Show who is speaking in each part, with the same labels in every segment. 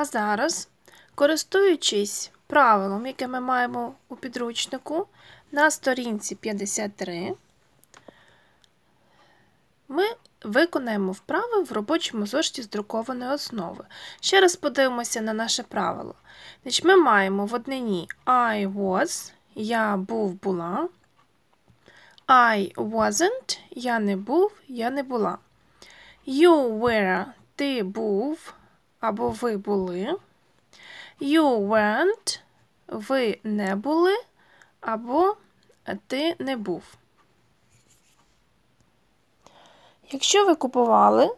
Speaker 1: А зараз, користуючись правилом, яке ми маємо у підручнику, на сторінці 53, ми виконаємо вправи в робочому зошиті з друкованої основи. Ще раз подивимося на наше правило. Значить, Ми маємо в однині I was, я був була. I wasn't, я не був, я не була. You were, ти був або ви були. You went, ви не були, або ти не був. Якщо ви купували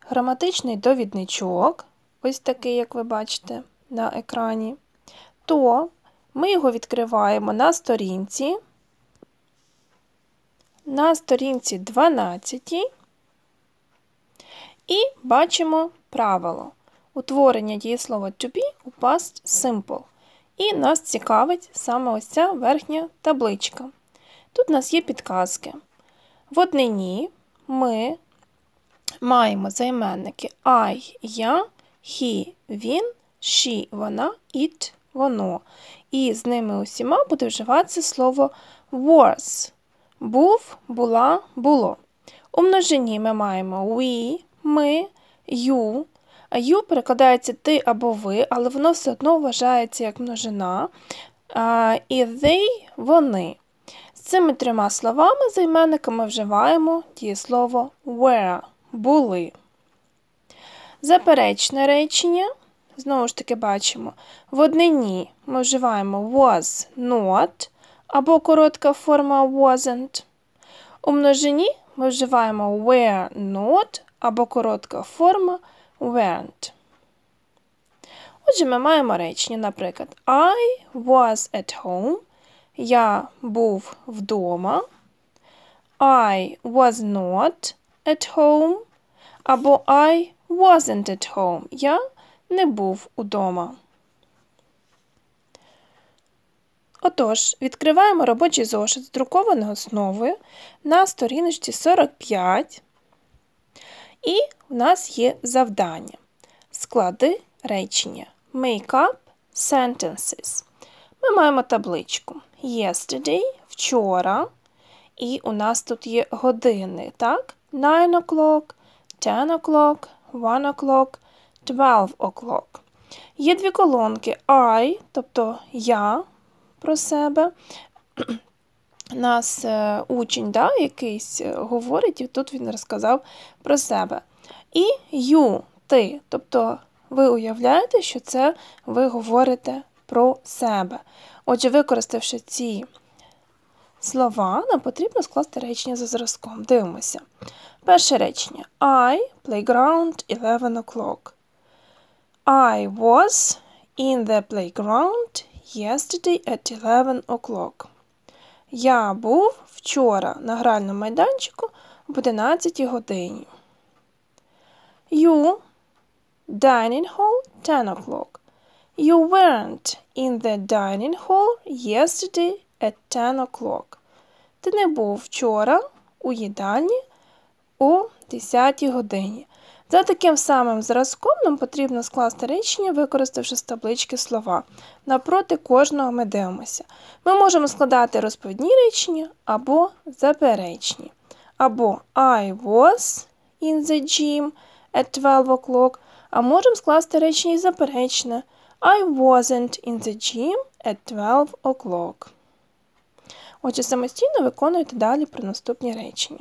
Speaker 1: граматичний довідничок, ось такий, як ви бачите на екрані, то ми його відкриваємо на сторінці. На сторінці 12 і бачимо правило утворення дієслова to be у past simple. І нас цікавить саме ось ця верхня табличка. Тут у нас є підказки. В однині ми маємо займенники I, я, he, він, she, вона, it, воно. І з ними усіма буде вживатися слово was. Був, була, було. У множині ми маємо we, ми, you, Ю перекладається ти або ви, але воно все одно вважається як множина. І they вони. З цими трьома словами займенника ми вживаємо дієслово were були. Заперечне речення. Знову ж таки, бачимо, в однині ми вживаємо was not або коротка форма wasn't. У множині ми вживаємо were not або коротка форма weren't. Отже, ми маємо речення, наприклад, I was at home. Я був вдома. I was not at home. Або I wasn't at home. Я не був удома. Отож, відкриваємо робочий зошит з друкованого основою на сторіночці 45. І у нас є завдання. Склади речення. Make up sentences. Ми маємо табличку. Yesterday, вчора. І у нас тут є години, так? 9 o'clock, 10 o'clock, 1 o'clock, 12 o'clock. Є дві колонки I, тобто я про себе нас е, учень, да, якийсь е, говорить, і тут він розказав про себе. І you, ти. Тобто ви уявляєте, що це ви говорите про себе. Отже, використавши ці слова, нам потрібно скласти речення за зразком. Дивимося. Перше речення. I playground 11 o'clock. I was in the playground yesterday at 11 o'clock. Я був вчора на гральному майданчику об 11 годині. You dining hall 10 o'clock. You weren't in the dining hall yesterday at 10 o'clock. Ти не був вчора у їдальні о 10 годині. За таким самим зразком нам потрібно скласти речення, використавши з таблички слова. Напроти кожного ми дивимося. Ми можемо складати розповідні речення або заперечні. Або I was in the gym at 12 o'clock. А можемо скласти речення і заперечне. I wasn't in the gym at 12 o'clock. Отже, самостійно виконуйте далі про наступні речення.